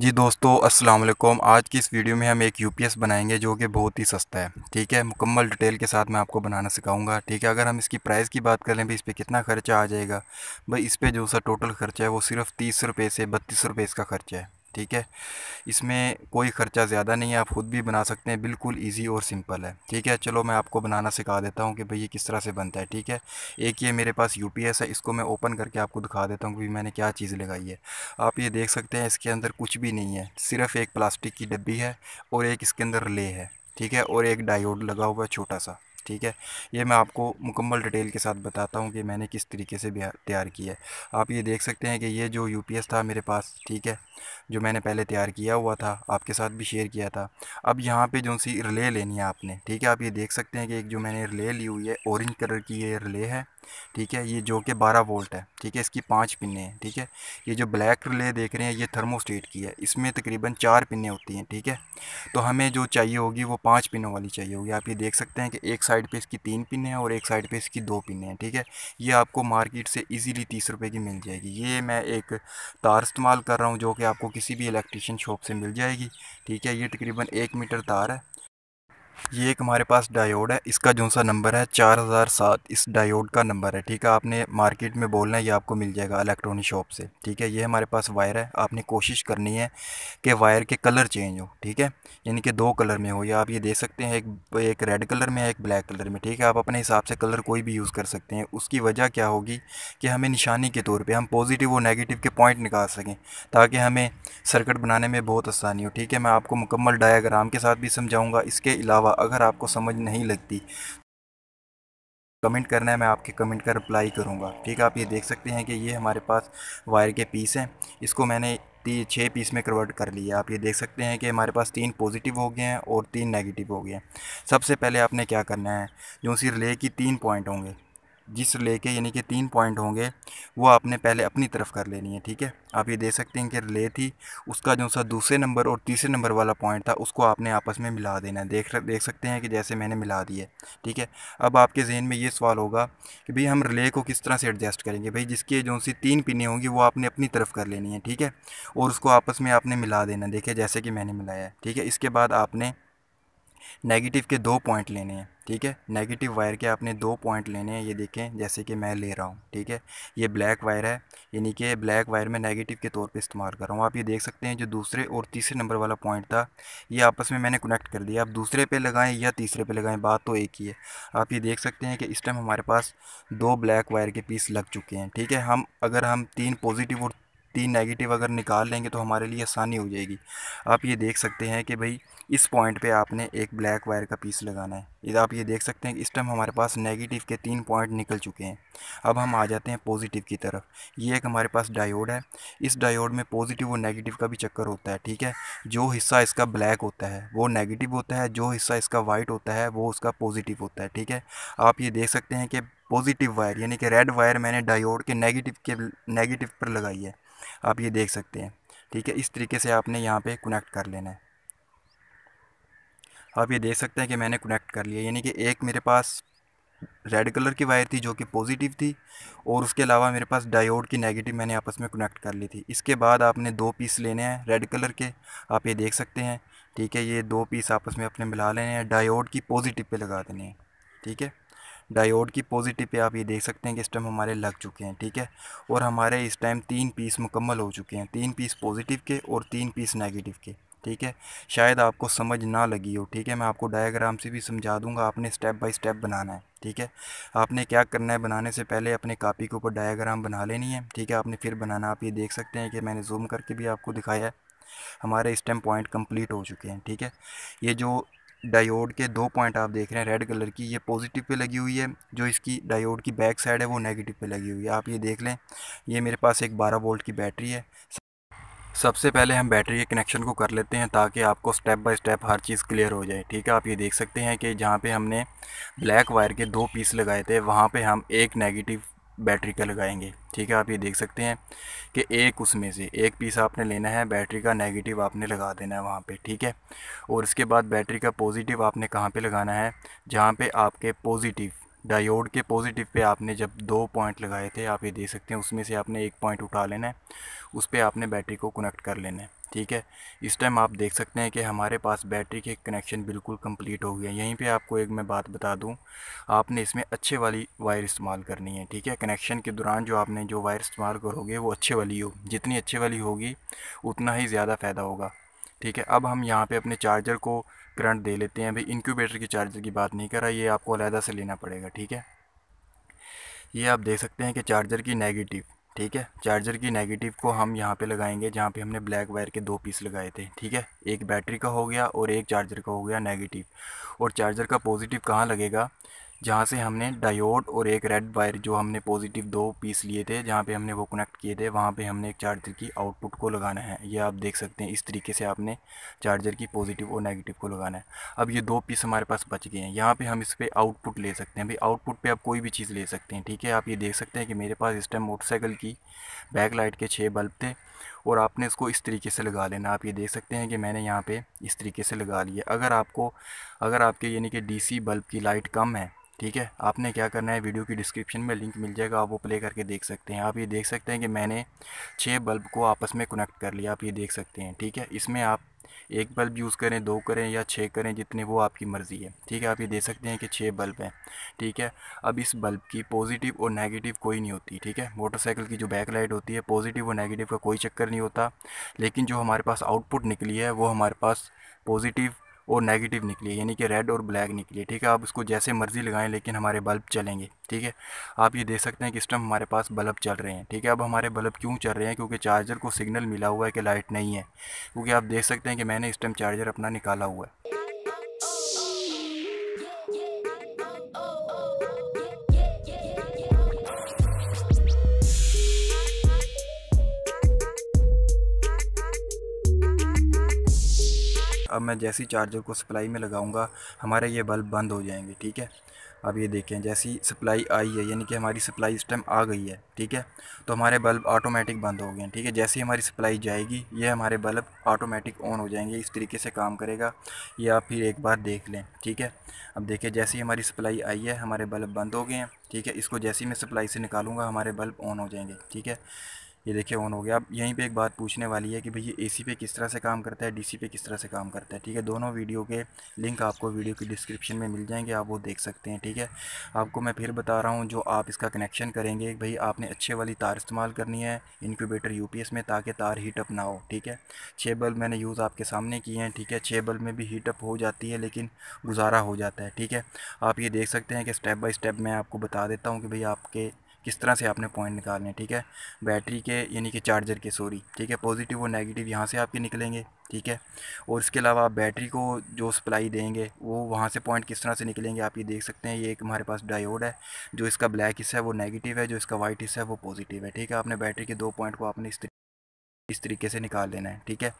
जी दोस्तों अस्सलाम वालेकुम आज की इस वीडियो में हम एक यूपीएस बनाएंगे जो कि बहुत ही सस्ता है ठीक है मुकम्मल डिटेल के साथ मैं आपको बनाना सिखाऊंगा ठीक है अगर हम इसकी प्राइस की बात करें भी इस पर कितना खर्चा आ जाएगा भाई इस पर जो सा टोटल खर्चा है वो सिर्फ तीस रुपये से बत्तीस रुपये इसका खर्चा है ठीक है इसमें कोई ख़र्चा ज़्यादा नहीं है आप ख़ुद भी बना सकते हैं बिल्कुल इजी और सिंपल है ठीक है चलो मैं आपको बनाना सिखा देता हूँ कि भाई ये किस तरह से बनता है ठीक है एक ये मेरे पास यूपीएस है इसको मैं ओपन करके आपको दिखा देता हूँ कि मैंने क्या चीज़ लगाई है आप ये देख सकते हैं इसके अंदर कुछ भी नहीं है सिर्फ़ एक प्लास्टिक की डब्बी है और एक इसके अंदर ले है ठीक है और एक डायोड लगा हुआ है छोटा सा ठीक है ये मैं आपको मुकम्मल डिटेल के साथ बताता हूँ कि मैंने किस तरीके से तैयार किया है आप ये देख सकते हैं कि ये जो यू था मेरे पास ठीक है जो मैंने पहले तैयार किया हुआ था आपके साथ भी शेयर किया था अब यहाँ पे जो सी रिले लेनी है आपने ठीक है आप ये देख सकते हैं कि एक जो मैंने रिले ली हुई है ऑरेंज कलर की ये रिले है ठीक है ये जो कि 12 वोल्ट है ठीक है इसकी पांच पिने हैं ठीक है ये जो ब्लैक रिले देख रहे हैं ये थर्मोस्टेट की है इसमें तकरीबन चार पिने होती हैं ठीक है तो हमें जो चाहिए होगी वो पांच पिनों वाली चाहिए होगी आप ये देख सकते हैं कि एक साइड पे इसकी तीन पिने हैं और एक साइड पे इसकी दो पिने हैं ठीक है ये आपको मार्केट से ईजिली तीस रुपये की मिल जाएगी ये मैं एक तार इस्तेमाल कर रहा हूँ जो कि आपको किसी भी इलेक्ट्रीशियन शॉप से मिल जाएगी ठीक है ये तकरीबन एक मीटर तार है ये एक हमारे पास डायोड है इसका जो सा नंबर है चार हज़ार सात इस डायोड का नंबर है ठीक है आपने मार्केट में बोलना है ये आपको मिल जाएगा इलेक्ट्रॉनिक शॉप से ठीक है ये हमारे पास वायर है आपने कोशिश करनी है कि वायर के कलर चेंज हो ठीक है यानी कि दो कलर में हो या आप ये देख सकते हैं एक एक रेड कलर में है एक ब्लैक कलर में ठीक है आप अपने हिसाब से कलर कोई भी यूज़ कर सकते हैं उसकी वजह क्या होगी कि हमें निशानी के तौर पर हम पॉजिटिव और नेगेटिव के पॉइंट निकाल सकें ताकि हमें सर्कट बनाने में बहुत आसानी हो ठीक है मैं आपको मुकम्मल डायाग्राम के साथ भी समझाऊँगा इसके अलावा अगर आपको समझ नहीं लगती कमेंट करना है मैं आपके कमेंट का कर रिप्लाई करूँगा ठीक है आप ये देख सकते हैं कि ये हमारे पास वायर के पीस हैं इसको मैंने ती छः पीस में कन्वर्ट कर लिया आप ये देख सकते हैं कि हमारे पास तीन पॉजिटिव हो गए हैं और तीन नेगेटिव हो गए हैं सबसे पहले आपने क्या करना है जो सी रिले की तीन पॉइंट होंगे जिस रिले के यानी कि तीन पॉइंट होंगे वो आपने पहले अपनी तरफ कर लेनी है ठीक है आप ये देख सकते हैं कि रिले थी उसका जो सा दूसरे नंबर और तीसरे नंबर वाला पॉइंट था उसको आपने आपस में मिला देना है देख देख सकते हैं कि जैसे मैंने मिला दिया ठीक है अब आपके जहन में ये सवाल होगा कि भाई हम रिले को किस तरह से एडजस्ट करेंगे भाई जिसके जो सी तीन पिनें होंगी वो आपने अपनी तरफ कर लेनी है ठीक है और उसको आपस में आपने मिला देना देखे जैसे कि मैंने मिलाया है ठीक है इसके बाद आपने नेगेटिव के दो पॉइंट लेने हैं ठीक है नेगेटिव वायर के आपने दो पॉइंट लेने हैं ये देखें जैसे कि मैं ले रहा हूँ ठीक है ये ब्लैक वायर है यानी कि ब्लैक वायर में नेगेटिव के तौर पे इस्तेमाल कर रहा हूँ आप ये देख सकते हैं जो दूसरे और तीसरे नंबर वाला पॉइंट था ये आपस में मैंने कनेक्ट कर दिया आप दूसरे पर लगाएं या तीसरे पर लगाएं बात तो एक ही है आप ये देख सकते हैं कि इस टाइम हमारे पास दो ब्लैक वायर के पीस लग चुके हैं ठीक है हम अगर हम तीन पॉजिटिव और तीन नेगेटिव अगर निकाल लेंगे तो हमारे लिए आसानी हो जाएगी आप ये देख सकते हैं कि भाई इस पॉइंट पे आपने एक ब्लैक वायर का पीस लगाना है इधर आप ये देख सकते हैं कि इस टाइम हमारे पास नेगेटिव के तीन पॉइंट निकल चुके हैं अब हम आ जाते हैं पॉजिटिव की तरफ ये एक हमारे पास डायोड है इस डायोड में पॉजिटिव और नेगेटिव का भी चक्कर होता है ठीक है जो हिस्सा इसका ब्लैक होता है वो नेगेटिव होता है जो हिस्सा इसका वाइट होता है वो उसका पॉजिटिव होता है ठीक है आप ये देख सकते हैं कि पॉजिटिव वायर यानी कि रेड वायर मैंने डायोड के नेगेटिव के नेगेटिव पर लगाई है आप ये देख सकते हैं ठीक है इस तरीके से आपने यहाँ पे कनेक्ट कर लेना है आप ये देख सकते हैं कि मैंने कनेक्ट कर लिया यानी कि एक मेरे पास रेड कलर की वायर थी जो कि पॉजिटिव थी और उसके अलावा मेरे पास डायोड की नेगेटिव मैंने आपस में कनेक्ट कर ली थी इसके बाद आपने दो पीस लेने हैं रेड कलर के आप ये देख सकते हैं ठीक है ये दो पीस आपस में अपने मिला लेने हैं डायोड की पॉजिटिव पे लगा देने हैं ठीक है डायोड की पॉजिटिव पे आप ये देख सकते हैं कि इस टाइम हमारे लग चुके हैं ठीक है और हमारे इस टाइम तीन पीस मुकम्मल हो चुके हैं तीन पीस पॉजिटिव के और तीन पीस नेगेटिव के ठीक है शायद आपको समझ ना लगी हो ठीक है मैं आपको डायग्राम से भी समझा दूंगा आपने स्टेप बाय स्टेप बनाना है ठीक है आपने क्या करना है बनाने से पहले अपने कापी के ऊपर डायाग्राम बना लेनी है ठीक है आपने फिर बनाना आप ये देख सकते हैं कि मैंने जूम करके भी आपको दिखाया है हमारे इस टाइम पॉइंट कंप्लीट हो चुके हैं ठीक है ये जो डायोड के दो पॉइंट आप देख रहे हैं रेड कलर की ये पॉजिटिव पे लगी हुई है जो इसकी डायोड की बैक साइड है वो नेगेटिव पे लगी हुई है आप ये देख लें ये मेरे पास एक 12 वोल्ट की बैटरी है सबसे पहले हम बैटरी के कनेक्शन को कर लेते हैं ताकि आपको स्टेप बाय स्टेप हर चीज़ क्लियर हो जाए ठीक है आप ये देख सकते हैं कि जहाँ पे हमने ब्लैक वायर के दो पीस लगाए थे वहाँ पे हम एक नेगेटिव बैटरी का लगाएंगे ठीक है आप ये देख सकते हैं कि एक उसमें से एक पीस आपने लेना है बैटरी का नेगेटिव आपने लगा देना है वहाँ पे ठीक है और इसके बाद बैटरी का पॉजिटिव आपने कहाँ पे लगाना है जहाँ पे आपके पॉजिटिव डायोड के पॉजिटिव पे आपने जब दो पॉइंट लगाए थे आप ये देख सकते हैं उसमें से आपने एक पॉइंट उठा लेना है उस पर आपने बैटरी को कनेक्ट कर लेना है ठीक है इस टाइम आप देख सकते हैं कि हमारे पास बैटरी के कनेक्शन बिल्कुल कंप्लीट हो गया यहीं पे आपको एक मैं बात बता दूं आपने इसमें अच्छे वाली वायर इस्तेमाल करनी है ठीक है कनेक्शन के दौरान जो आपने जो वायर इस्तेमाल करोगे वो अच्छे वाली हो जितनी अच्छे वाली होगी उतना ही ज़्यादा फ़ायदा होगा ठीक है अब हम यहाँ पे अपने चार्जर को करंट दे लेते हैं भाई इंक्यूबेटर की चार्जर की बात नहीं कर रहा ये आपको अलहदा से लेना पड़ेगा ठीक है ये आप देख सकते हैं कि चार्जर की नेगेटिव ठीक है चार्जर की नेगेटिव को हम यहाँ पे लगाएंगे जहाँ पे हमने ब्लैक वायर के दो पीस लगाए थे ठीक है एक बैटरी का हो गया और एक चार्जर का हो गया नेगेटिव और चार्जर का पॉजिटिव कहाँ लगेगा जहाँ से हमने डायोड और एक रेड वायर जो हमने पॉजिटिव दो पीस लिए थे जहाँ पे हमने वो कनेक्ट किए थे वहाँ पे हमने एक चार्जर की आउटपुट को लगाना है ये आप देख सकते हैं इस तरीके से आपने चार्जर की पॉजिटिव और नेगेटिव को लगाना है अब ये दो पीस हमारे पास बच गए हैं यहाँ पर हम इस पर आउटपुट ले सकते हैं भाई आउटपुट पर आप कोई भी चीज़ ले सकते हैं ठीक है आप ये देख सकते हैं कि मेरे पास इस टाइम मोटरसाइकिल की बैक लाइट के छः बल्ब थे और आपने इसको इस तरीके से लगा लेना आप ये देख सकते हैं कि मैंने यहाँ पे इस तरीके से लगा लिया अगर आपको अगर आपके यानी कि डीसी बल्ब की लाइट कम है ठीक है आपने क्या करना है वीडियो की डिस्क्रिप्शन में लिंक मिल जाएगा आप वो प्ले करके देख सकते हैं आप ये देख सकते हैं कि मैंने छः बल्ब को आपस में कनेक्ट कर लिया आप ये देख सकते हैं ठीक है इसमें आप एक बल्ब यूज़ करें दो करें या छः करें जितने वो आपकी मर्ज़ी है ठीक है आप ये दे सकते हैं कि छः बल्ब हैं ठीक है अब इस बल्ब की पॉजिटिव और नेगेटिव कोई नहीं होती ठीक है मोटरसाइकिल की जो बैक लाइट होती है पॉजिटिव और नेगेटिव का कोई चक्कर नहीं होता लेकिन जो हमारे पास आउटपुट निकली है वो हमारे पास पॉजिटिव और नेगेटिव निकली यानी कि रेड और ब्लैक निकली ठीक है आप उसको जैसे मर्ज़ी लगाएं लेकिन हमारे बल्ब चलेंगे ठीक है आप ये देख सकते हैं कि इस टाइम हमारे पास बल्ब चल रहे हैं ठीक है अब हमारे बल्ब क्यों चल रहे हैं क्योंकि चार्जर को सिग्नल मिला हुआ है कि लाइट नहीं है क्योंकि आप देख सकते हैं कि मैंने इस टाइम चार्जर अपना निकाला हुआ है अब मैं जैसी चार्जर को सप्लाई में लगाऊंगा हमारे ये बल्ब बंद हो जाएंगे ठीक है अब ये देखें जैसी सप्लाई आई है यानी कि हमारी सप्लाई इस टाइम आ गई है ठीक है तो हमारे बल्ब ऑटोमेटिक बंद हो गए हैं ठीक है जैसे ही हमारी सप्लाई जाएगी ये हमारे बल्ब ऑटोमेटिक ऑन हो जाएंगे इस तरीके से काम करेगा ये आप फिर एक बार देख लें ठीक है अब देखिए जैसे ही हमारी सप्लाई आई है हमारे बल्ब बंद हो गए हैं ठीक है इसको जैसे ही मैं सप्लाई से निकालूंगा हमारे बल्ब ऑन हो जाएंगे ठीक है ये देखिए ऑन हो गया अब यहीं पे एक बात पूछने वाली है कि भाई ये एसी पे किस तरह से काम करता है डीसी पे किस तरह से काम करता है ठीक है दोनों वीडियो के लिंक आपको वीडियो की डिस्क्रिप्शन में मिल जाएंगे आप वो देख सकते हैं ठीक है आपको मैं फिर बता रहा हूँ जो आप इसका कनेक्शन करेंगे भाई आपने अच्छे वाली तार इस्तेमाल करनी है इनक्यूबेटर यू में ताकि तार हीटअप ना हो ठीक है छः बल्ब मैंने यूज़ आपके सामने किए हैं ठीक है छः बल्ब में भी हीटअप हो जाती है लेकिन गुजारा हो जाता है ठीक है आप ये देख सकते हैं कि स्टेप बाई स्टेप मैं आपको बता देता हूँ कि भाई आपके किस तरह से आपने पॉइंट निकालने हैं ठीक है बैटरी के यानी कि चार्जर के सॉरी ठीक है पॉजिटिव और नेगेटिव यहाँ से आपके निकलेंगे ठीक है और इसके अलावा आप बैटरी को जो सप्लाई देंगे वो वहाँ से पॉइंट किस तरह से निकलेंगे आप ये देख सकते हैं ये एक हमारे पास डायोड है जो इसका ब्लैक हिस्सा है वो नेगेटिव है जो इसका वाइट हिस्सा है वो पॉजिटिव है ठीक है आपने बैटरी के दो पॉइंट को आपने इस तरीके से निकाल लेना है ठीक है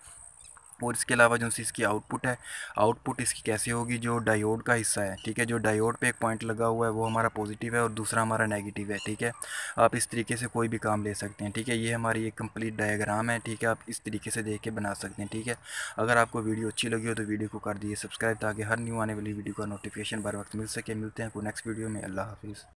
और इसके अलावा जो सी इसकी आउटपुट है आउटपुट इसकी कैसे होगी जो डायोड का हिस्सा है ठीक है जो डायोड पे एक पॉइंट लगा हुआ है वो हमारा पॉजिटिव है और दूसरा हमारा नेगेटिव है ठीक है आप इस तरीके से कोई भी काम ले सकते हैं ठीक है ये हमारी एक कंप्लीट डायग्राम है ठीक है आप इस तरीके से देख के बना सकते हैं ठीक है अगर आपको वीडियो अच्छी लगी हो तो वीडियो को कर दिए सब्सक्राइब ताकि हर न्यू आने वाली वीडियो का नोटिफिकेशन बर वक्त मिल सके मिलते हैं को नेक्स्ट वीडियो में अल्लाह हाफिज़